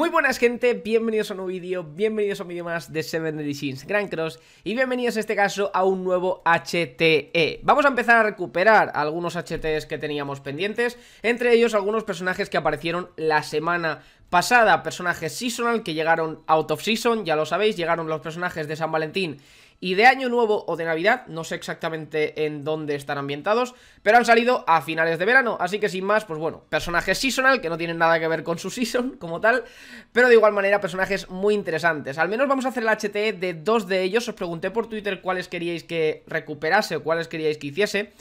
Muy buenas gente, bienvenidos a un nuevo vídeo, bienvenidos a un vídeo más de Seven Editions Sins Grand Cross y bienvenidos en este caso a un nuevo HTE. Vamos a empezar a recuperar algunos HTEs que teníamos pendientes, entre ellos algunos personajes que aparecieron la semana pasada, personajes seasonal que llegaron out of season, ya lo sabéis, llegaron los personajes de San Valentín y de Año Nuevo o de Navidad, no sé exactamente en dónde están ambientados, pero han salido a finales de verano, así que sin más, pues bueno, personajes seasonal que no tienen nada que ver con su season como tal, pero de igual manera personajes muy interesantes. Al menos vamos a hacer el HTE de dos de ellos, os pregunté por Twitter cuáles queríais que recuperase o cuáles queríais que hiciese.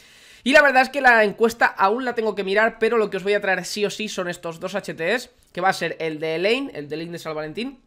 Y la verdad es que la encuesta aún la tengo que mirar, pero lo que os voy a traer sí o sí son estos dos HTs, que va a ser el de Elaine, el de Elaine de San Valentín,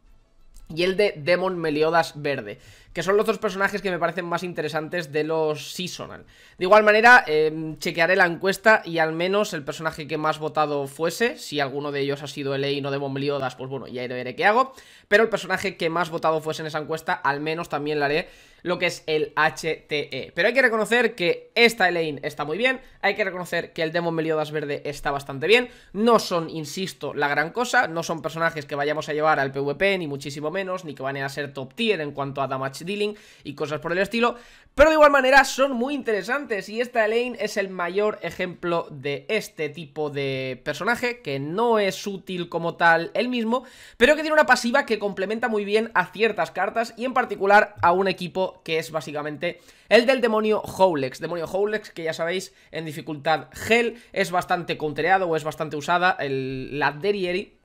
y el de Demon Meliodas Verde que son los dos personajes que me parecen más interesantes de los seasonal. De igual manera, em, chequearé la encuesta y al menos el personaje que más votado fuese, si alguno de ellos ha sido Elaine o Demon Meliodas, pues bueno, ya veré qué hago, pero el personaje que más votado fuese en esa encuesta, al menos también la haré lo que es el HTE. Pero hay que reconocer que esta Elaine está muy bien, hay que reconocer que el Demon Meliodas Verde está bastante bien, no son, insisto, la gran cosa, no son personajes que vayamos a llevar al PvP, ni muchísimo menos, ni que van a ser top tier en cuanto a damage dealing y cosas por el estilo, pero de igual manera son muy interesantes y esta lane es el mayor ejemplo de este tipo de personaje que no es útil como tal el mismo, pero que tiene una pasiva que complementa muy bien a ciertas cartas y en particular a un equipo que es básicamente el del demonio Howlex, demonio Howlex que ya sabéis en dificultad gel es bastante countereado o es bastante usada, el, la Derieri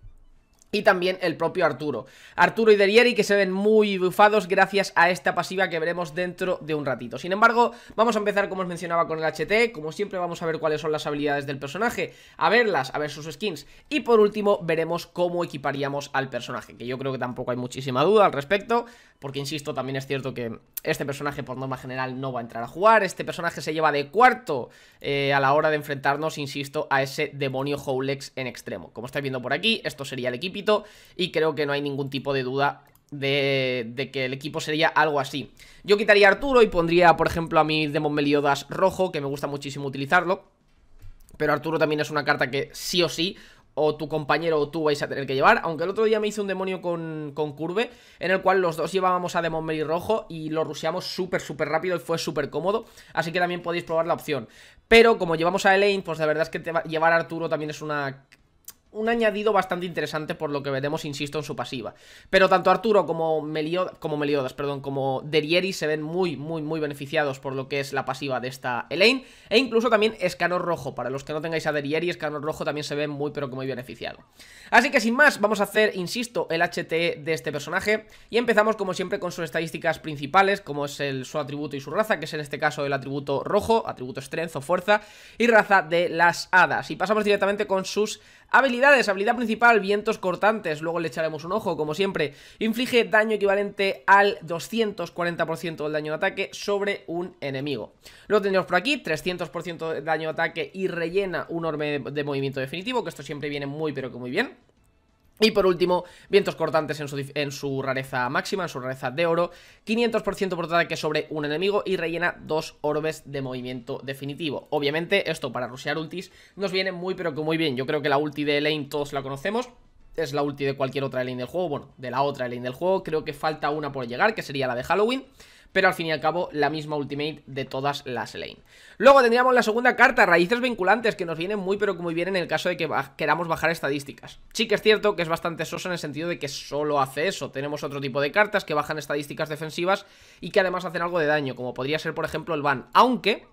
y también el propio Arturo. Arturo y Derieri que se ven muy bufados gracias a esta pasiva que veremos dentro de un ratito. Sin embargo, vamos a empezar como os mencionaba con el HT, como siempre vamos a ver cuáles son las habilidades del personaje, a verlas, a ver sus skins y por último veremos cómo equiparíamos al personaje, que yo creo que tampoco hay muchísima duda al respecto, porque insisto, también es cierto que este personaje por norma general no va a entrar a jugar, este personaje se lleva de cuarto eh, a la hora de enfrentarnos, insisto, a ese demonio Howlex en extremo. Como estáis viendo por aquí, esto sería el equipo y creo que no hay ningún tipo de duda de, que el equipo sería algo así. Yo quitaría Arturo y pondría, por ejemplo, a mi Demon Meliodas rojo, que me gusta muchísimo utilizarlo. Pero Arturo también es una carta que sí o sí, o tu compañero o tú vais a tener que llevar. Aunque el otro día me hice un demonio con, con Curve, en el cual los dos llevábamos a Demon Meli rojo y lo rusheamos súper, súper rápido y fue súper cómodo. Así que también podéis probar la opción. Pero como llevamos a Elaine, pues la verdad es que llevar a Arturo también es una un añadido bastante interesante por lo que veremos, insisto, en su pasiva. Pero tanto Arturo como, Meliodas, como perdón, como Derieri se ven muy, muy, muy beneficiados por lo que es la pasiva de esta Elaine. E incluso también Escanor Rojo. Para los que no tengáis a Derieri, Escanor Rojo también se ve muy, pero que muy beneficiado. Así que sin más, vamos a hacer, insisto, el HT de este personaje. Y empezamos, como siempre, con sus estadísticas principales, como es el, su atributo y su raza, que es en este caso el atributo rojo, atributo strength fuerza, y raza de las hadas. Y pasamos directamente con sus Habilidades, habilidad principal, vientos cortantes, luego le echaremos un ojo, como siempre. Inflige daño equivalente al 240% del daño de ataque sobre un enemigo. lo tenemos por aquí 300% de daño de ataque y rellena un orbe de movimiento definitivo, que esto siempre viene muy pero que muy bien. Y por último, vientos cortantes en su, rareza máxima, en su rareza de oro, 500% por ataque sobre un enemigo y rellena dos orbes de movimiento definitivo. Obviamente esto para rushear ultis nos viene muy pero que muy bien, yo creo que la ulti de Elaine todos la conocemos, es la ulti de cualquier otra lane del juego, bueno, de la otra lane del juego, creo que falta una por llegar, que sería la de Halloween, pero al fin y al cabo la misma ultimate de todas las lane. Luego tendríamos la segunda carta, raíces vinculantes, que nos vienen muy pero muy bien en el caso de que queramos bajar estadísticas. Sí que es cierto que es bastante soso en el sentido de que solo hace eso, tenemos otro tipo de cartas que bajan estadísticas defensivas y que además hacen algo de daño, como podría ser por ejemplo el ban, aunque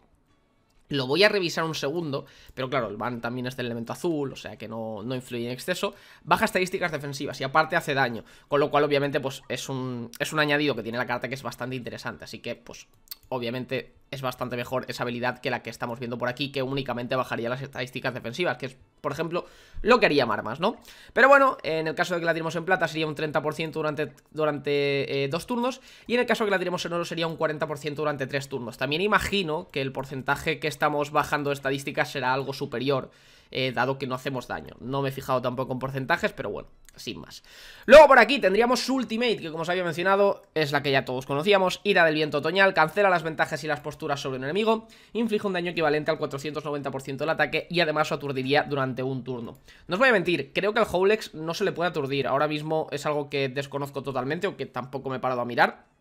lo voy a revisar un segundo, pero claro, el ban también es del elemento azul, o sea que no, no, influye en exceso. Baja estadísticas defensivas y aparte hace daño, con lo cual obviamente pues es un, es un añadido que tiene la carta que es bastante interesante. Así que pues obviamente es bastante mejor esa habilidad que la que estamos viendo por aquí, que únicamente bajaría las estadísticas defensivas, que es, por ejemplo, lo que haría Marmas, ¿no? Pero bueno, en el caso de que la tiremos en plata sería un 30% durante, durante eh, dos turnos, y en el caso de que la tiremos en oro sería un 40% durante tres turnos. También imagino que el porcentaje que está estamos bajando estadísticas será algo superior, eh, dado que no hacemos daño. No me he fijado tampoco en porcentajes, pero bueno, sin más. Luego por aquí tendríamos su Ultimate, que como os había mencionado, es la que ya todos conocíamos, Ira del Viento Otoñal, cancela las ventajas y las posturas sobre un enemigo, inflige un daño equivalente al 490% del ataque y además lo aturdiría durante un turno. No os voy a mentir, creo que al Howlex no se le puede aturdir, ahora mismo es algo que desconozco totalmente o que tampoco me he parado a mirar,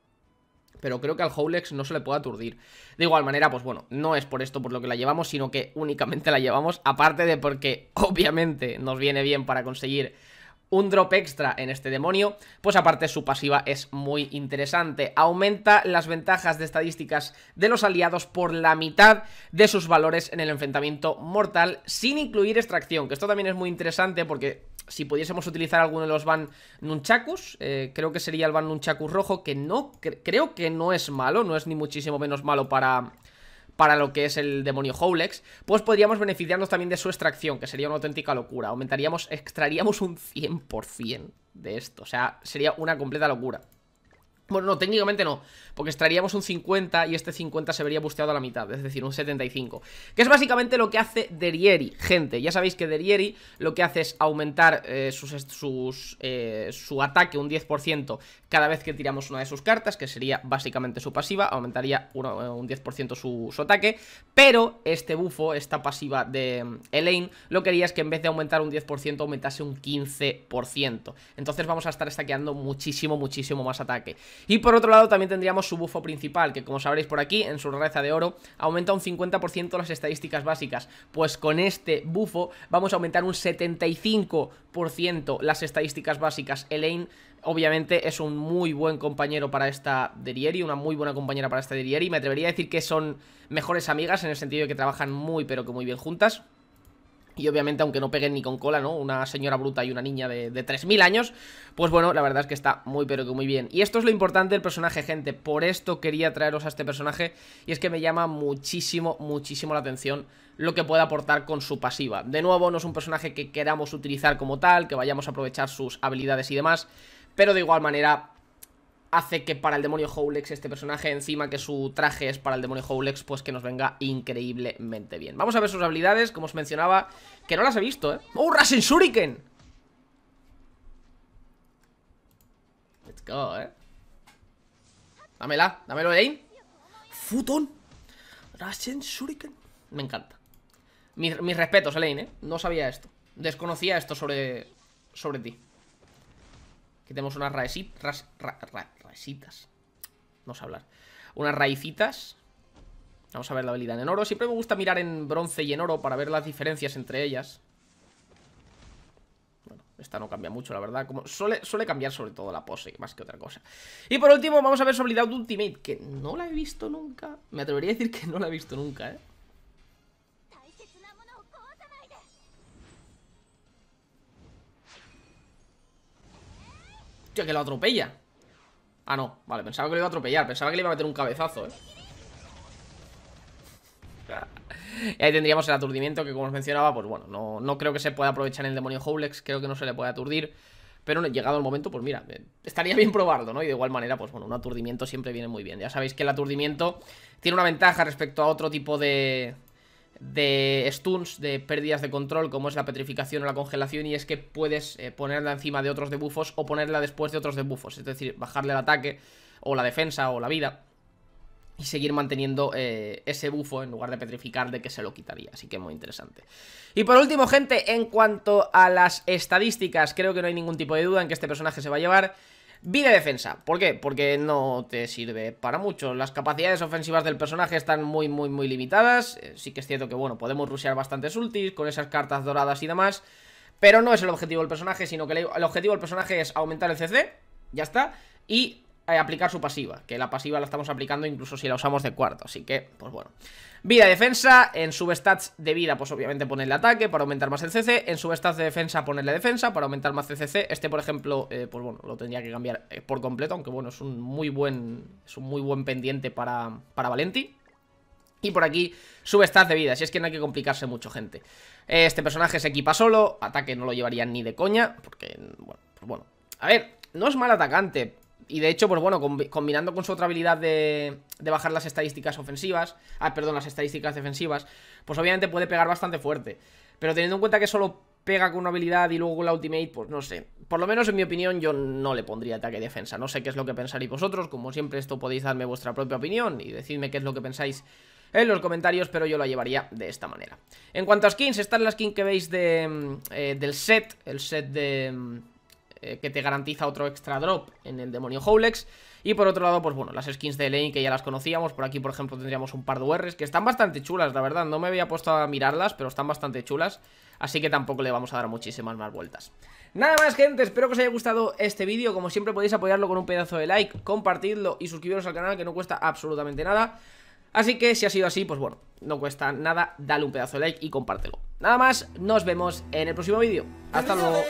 pero creo que al Howlex no se le puede aturdir. De igual manera, pues bueno, no es por esto por lo que la llevamos, sino que únicamente la llevamos, aparte de porque obviamente nos viene bien para conseguir un drop extra en este demonio, pues aparte su pasiva es muy interesante. Aumenta las ventajas de estadísticas de los aliados por la mitad de sus valores en el enfrentamiento mortal, sin incluir extracción, que esto también es muy interesante porque si pudiésemos utilizar alguno de los Van Nunchakus, eh, creo que sería el Van Nunchakus rojo, que no creo que no es malo, no es ni muchísimo menos malo para, para lo que es el demonio Howlex, pues podríamos beneficiarnos también de su extracción, que sería una auténtica locura. Aumentaríamos, extraeríamos un 100% de esto, o sea, sería una completa locura. Bueno, no, técnicamente no, porque extraeríamos un 50 y este 50 se vería busteado a la mitad, es decir, un 75. Que es básicamente lo que hace Derieri, gente. Ya sabéis que Derieri lo que hace es aumentar eh, sus, sus, eh, su ataque un 10% cada vez que tiramos una de sus cartas, que sería básicamente su pasiva, aumentaría eh, un 10% su, su, ataque, pero este bufo, esta pasiva de mm, Elaine, lo que haría es que en vez de aumentar un 10%, aumentase un 15%. Entonces vamos a estar estaqueando muchísimo, muchísimo más ataque. Y por otro lado también tendríamos su bufo principal, que como sabréis por aquí, en su reza de oro, aumenta un 50% las estadísticas básicas. Pues con este bufo vamos a aumentar un 75% las estadísticas básicas. Elaine obviamente es un muy buen compañero para esta Derieri, una muy buena compañera para esta Derieri. Me atrevería a decir que son mejores amigas en el sentido de que trabajan muy pero que muy bien juntas. Y obviamente, aunque no peguen ni con cola, ¿no? Una señora bruta y una niña de, 3.000 años. Pues bueno, la verdad es que está muy pero que muy bien. Y esto es lo importante del personaje, gente. Por esto quería traeros a este personaje. Y es que me llama muchísimo, muchísimo la atención lo que puede aportar con su pasiva. De nuevo, no es un personaje que queramos utilizar como tal, que vayamos a aprovechar sus habilidades y demás. Pero de igual manera, hace que para el demonio Howlex este personaje, encima que su traje es para el demonio Howlex, pues que nos venga increíblemente bien. Vamos a ver sus habilidades, como os mencionaba, que no las he visto, ¿eh? ¡Oh, Rasen Shuriken! Let's go, ¿eh? Dámela, dámelo, Elaine. ¡Futon! Rasen Shuriken. Me encanta. Mis, mis respetos, Elaine, ¿eh? No sabía esto. Desconocía esto sobre, sobre ti. Que tenemos unas raecitas. Vamos a hablar. Unas raicitas. Vamos a ver la habilidad en oro. Siempre me gusta mirar en bronce y en oro para ver las diferencias entre ellas. Bueno, esta no cambia mucho, la verdad. Como suele, cambiar sobre todo la pose, más que otra cosa. Y por último, vamos a ver su habilidad de Ultimate, que no la he visto nunca. Me atrevería a decir que no la he visto nunca, ¿eh? que lo atropella Ah, no, vale, pensaba que lo iba a atropellar Pensaba que le iba a meter un cabezazo, eh Y ahí tendríamos el aturdimiento que como os mencionaba Pues bueno, no, creo que se pueda aprovechar en el demonio Howlex Creo que no se le puede aturdir pero llegado el momento, pues mira, eh, estaría bien probarlo, ¿no? Y de igual manera, pues bueno, un aturdimiento siempre viene muy bien. Ya sabéis que el aturdimiento tiene una ventaja respecto a otro tipo de, de stuns, de pérdidas de control, como es la petrificación o la congelación, y es que puedes eh, ponerla encima de otros debufos o ponerla después de otros debufos. es decir, bajarle el ataque o la defensa o la vida y seguir manteniendo eh, ese bufo en lugar de petrificar de que se lo quitaría, así que muy interesante. Y por último, gente, en cuanto a las estadísticas, creo que no hay ningún tipo de duda en que este personaje se va a llevar Vida defensa, ¿por qué? Porque no te sirve para mucho. Las capacidades ofensivas del personaje están muy, muy, muy limitadas. Eh, sí que es cierto que, bueno, podemos rushear bastantes ultis con esas cartas doradas y demás. Pero no es el objetivo del personaje, sino que el objetivo del personaje es aumentar el CC, ya está, y eh, aplicar su pasiva, que la pasiva la estamos aplicando incluso si la usamos de cuarto, así que, pues bueno. Vida defensa, en subestats de vida, pues obviamente ponerle ataque para aumentar más el CC, en subestats de defensa ponerle defensa para aumentar más el CC, este por ejemplo, eh, pues bueno, lo tendría que cambiar eh, por completo, aunque bueno, es un muy buen, es un muy buen pendiente para, para Valenti. Y por aquí Subestats de vida, si es que no hay que complicarse mucho, gente. Este personaje se equipa solo, ataque no lo llevaría ni de coña, porque, bueno, pues bueno. A ver, no es mal atacante, y de hecho, pues bueno, combinando con su otra habilidad de, bajar las estadísticas ofensivas, ah, perdón, las estadísticas defensivas, pues obviamente puede pegar bastante fuerte. Pero teniendo en cuenta que solo pega con una habilidad y luego con la ultimate, pues no sé. Por lo menos en mi opinión yo no le pondría ataque y defensa. No sé qué es lo que pensaréis vosotros. Como siempre esto podéis darme vuestra propia opinión y decidme qué es lo que pensáis en los comentarios, pero yo la llevaría de esta manera. En cuanto a skins, esta es la skin que veis mm, eh, del set, el set de... Mm, eh, que te garantiza otro extra drop en el demonio Howlex. Y por otro lado, pues bueno, las skins de Lane que ya las conocíamos. Por aquí, por ejemplo, tendríamos un par de URs que están bastante chulas, la verdad. No me había puesto a mirarlas, pero están bastante chulas. Así que tampoco le vamos a dar muchísimas más vueltas. Nada más, gente. Espero que os haya gustado este vídeo. Como siempre, podéis apoyarlo con un pedazo de like, Compartidlo y suscribiros al canal, que no cuesta absolutamente nada. Así que si ha sido así, pues bueno, no cuesta nada, dale un pedazo de like y compártelo. Nada más, nos vemos en el próximo vídeo. Hasta luego.